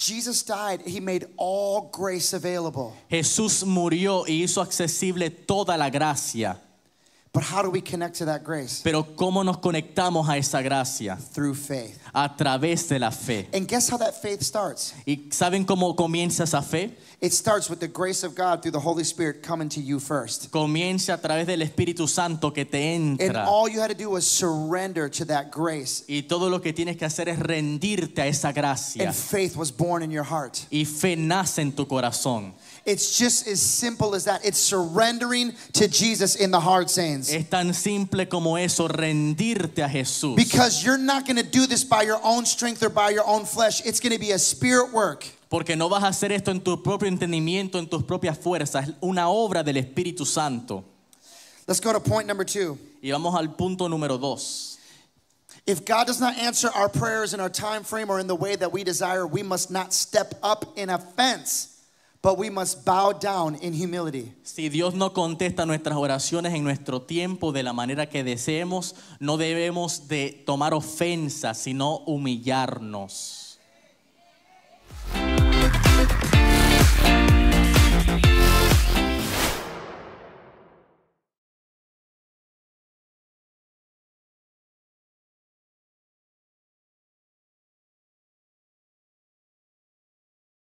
Jesus died, he made all grace available. Jesús murió y hizo accesible toda la gracia. But how do we connect to that grace? Pero cómo nos conectamos a esa gracia? Through faith. A través de la fe. And guess how that faith starts? ¿Y saben cómo comienza esa fe? It starts with the grace of God through the Holy Spirit coming to you first. Comienza a través del Espíritu Santo que te entra. And all you had to do was surrender to that grace. Y todo lo que tienes que hacer es rendirte a esa gracia. And faith was born in your heart. Y fe nace en tu corazón. It's just as simple as that. It's surrendering to Jesus in the hard saying. Es tan simple como eso, rendirte a Jesús. Because you're not going to do this by your own strength or by your own flesh. It's going to be a spirit work. Porque no vas a hacer esto en tu propio entendimiento, en tus propias fuerzas, es una obra del Espíritu Santo. Let's go to point number 2. Y vamos al punto número 2. If God does not answer our prayers in our time frame or in the way that we desire, we must not step up in offense. Si Dios no contesta nuestras oraciones en nuestro tiempo de la manera que deseemos, no debemos de tomar ofensa, sino humillarnos.